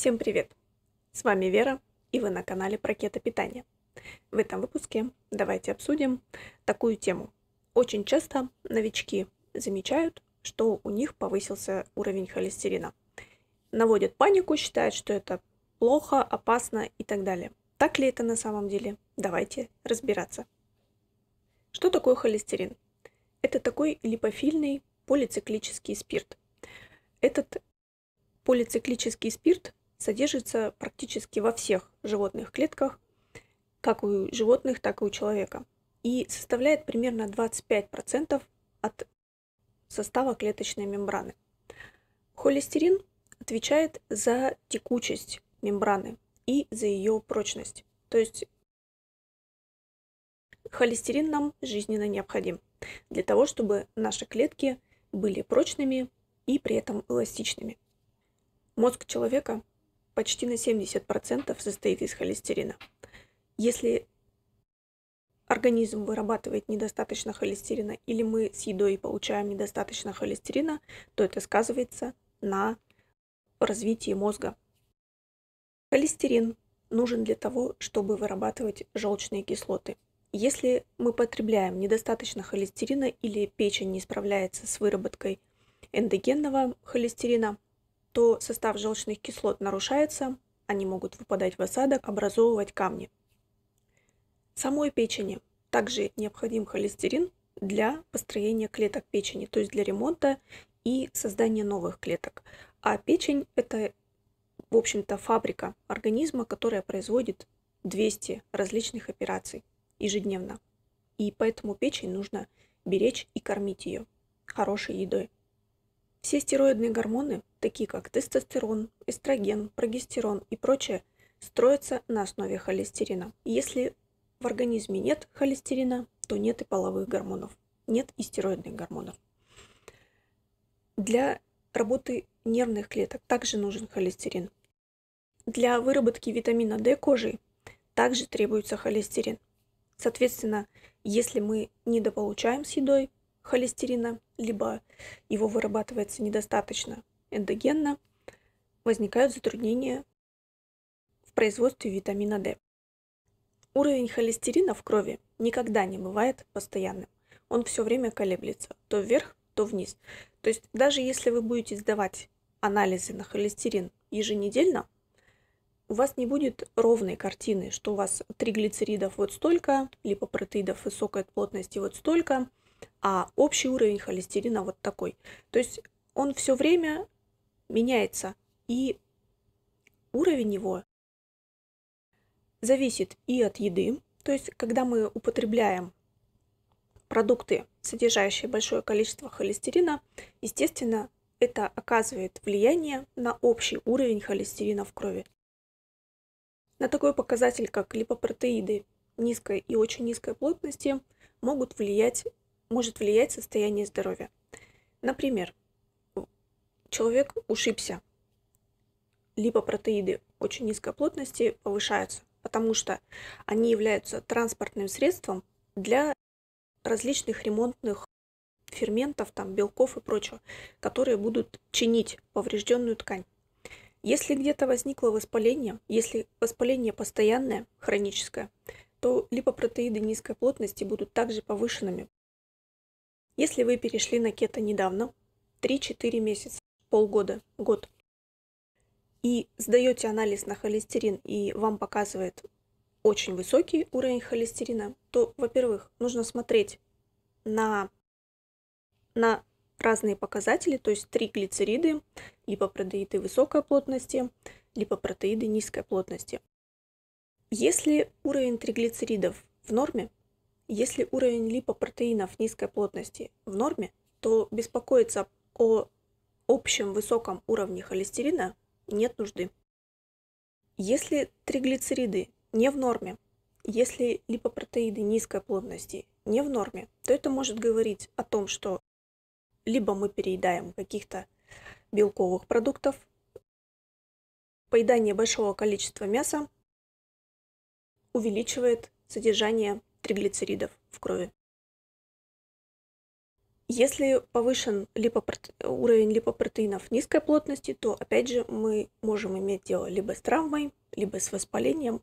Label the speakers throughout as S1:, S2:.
S1: Всем привет! С вами Вера, и вы на канале про питания. В этом выпуске давайте обсудим такую тему. Очень часто новички замечают, что у них повысился уровень холестерина. Наводят панику, считают, что это плохо, опасно и так далее. Так ли это на самом деле? Давайте разбираться. Что такое холестерин? Это такой липофильный полициклический спирт. Этот полициклический спирт содержится практически во всех животных клетках, как у животных, так и у человека, и составляет примерно 25% от состава клеточной мембраны. Холестерин отвечает за текучесть мембраны и за ее прочность. То есть холестерин нам жизненно необходим для того, чтобы наши клетки были прочными и при этом эластичными. Мозг человека почти на 70% состоит из холестерина. Если организм вырабатывает недостаточно холестерина или мы с едой получаем недостаточно холестерина, то это сказывается на развитии мозга. Холестерин нужен для того, чтобы вырабатывать желчные кислоты. Если мы потребляем недостаточно холестерина или печень не справляется с выработкой эндогенного холестерина – то состав желчных кислот нарушается, они могут выпадать в осадок, образовывать камни. Самой печени также необходим холестерин для построения клеток печени, то есть для ремонта и создания новых клеток. А печень – это, в общем-то, фабрика организма, которая производит 200 различных операций ежедневно. И поэтому печень нужно беречь и кормить ее хорошей едой. Все стероидные гормоны, такие как тестостерон, эстроген, прогестерон и прочее, строятся на основе холестерина. Если в организме нет холестерина, то нет и половых гормонов, нет и стероидных гормонов. Для работы нервных клеток также нужен холестерин. Для выработки витамина D кожей также требуется холестерин. Соответственно, если мы недополучаем с едой холестерина, либо его вырабатывается недостаточно эндогенно, возникают затруднения в производстве витамина D. Уровень холестерина в крови никогда не бывает постоянным. Он все время колеблется то вверх, то вниз. То есть даже если вы будете сдавать анализы на холестерин еженедельно, у вас не будет ровной картины, что у вас триглицеридов вот столько, липопротеидов высокой плотности вот столько – а общий уровень холестерина вот такой. То есть он все время меняется, и уровень его зависит и от еды, то есть когда мы употребляем продукты, содержащие большое количество холестерина, естественно, это оказывает влияние на общий уровень холестерина в крови. На такой показатель, как липопротеиды низкой и очень низкой плотности, могут влиять может влиять состояние здоровья. Например, человек ушибся, либо протеиды очень низкой плотности повышаются, потому что они являются транспортным средством для различных ремонтных ферментов, там, белков и прочего, которые будут чинить поврежденную ткань. Если где-то возникло воспаление, если воспаление постоянное, хроническое, то липопротеиды низкой плотности будут также повышенными, если вы перешли на кето недавно, 3-4 месяца, полгода, год, и сдаете анализ на холестерин, и вам показывает очень высокий уровень холестерина, то, во-первых, нужно смотреть на, на разные показатели, то есть триглицериды, липопротеиды высокой плотности, липопротеиды низкой плотности.
S2: Если
S1: уровень триглицеридов в норме, если уровень липопротеинов низкой плотности в норме, то беспокоиться о общем высоком уровне холестерина нет нужды. Если триглицериды не в норме, если липопротеиды низкой плотности не в норме, то это может говорить о том, что либо мы переедаем каких-то белковых продуктов, поедание большого количества мяса увеличивает содержание триглицеридов в крови. Если повышен липопроте... уровень липопротеинов низкой плотности, то опять же мы можем иметь дело либо с травмой, либо с воспалением,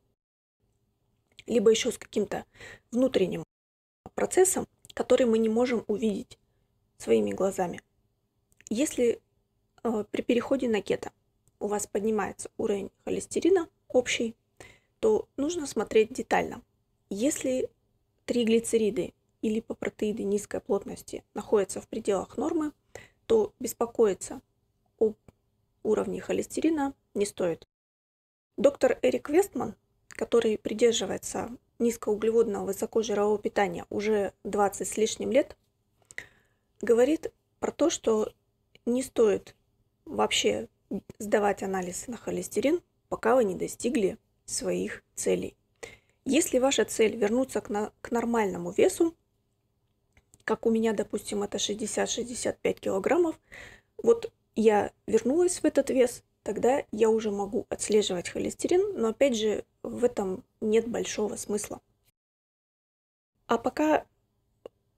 S1: либо еще с каким-то внутренним процессом, который мы не можем увидеть своими глазами. Если э, при переходе на кето у вас поднимается уровень холестерина общий, то нужно смотреть детально. Если триглицериды или попротеиды низкой плотности находятся в пределах нормы, то беспокоиться об уровне холестерина не стоит. Доктор Эрик Вестман, который придерживается низкоуглеводного высокожирового питания уже 20 с лишним лет, говорит про то, что не стоит вообще сдавать анализы на холестерин, пока вы не достигли своих целей. Если ваша цель вернуться к, на, к нормальному весу, как у меня, допустим, это 60-65 килограммов, вот я вернулась в этот вес, тогда я уже могу отслеживать холестерин, но опять же в этом нет большого смысла. А пока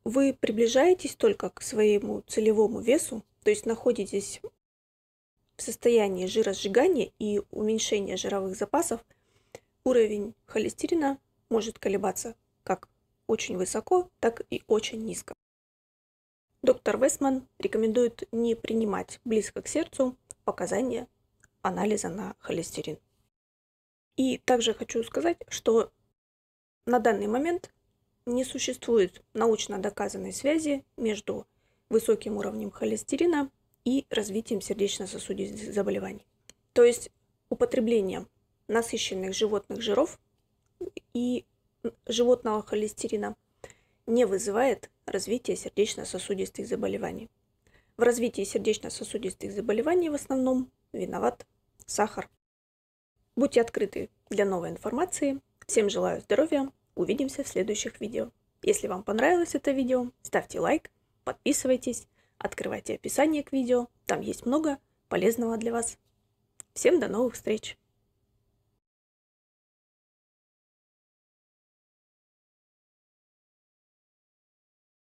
S1: вы приближаетесь только к своему целевому весу, то есть находитесь в состоянии жиросжигания и уменьшения жировых запасов – уровень холестерина может колебаться как очень высоко, так и очень низко. Доктор Весман рекомендует не принимать близко к сердцу показания анализа на холестерин. И также хочу сказать, что на данный момент не существует научно доказанной связи между высоким уровнем холестерина и развитием сердечно-сосудистых заболеваний. То есть употреблением насыщенных животных жиров и животного холестерина не вызывает развития сердечно-сосудистых заболеваний. В развитии сердечно-сосудистых заболеваний в основном виноват сахар. Будьте открыты для новой информации. Всем желаю здоровья. Увидимся в следующих видео. Если вам понравилось это видео, ставьте лайк, подписывайтесь, открывайте описание к видео. Там есть много полезного для вас. Всем до новых встреч!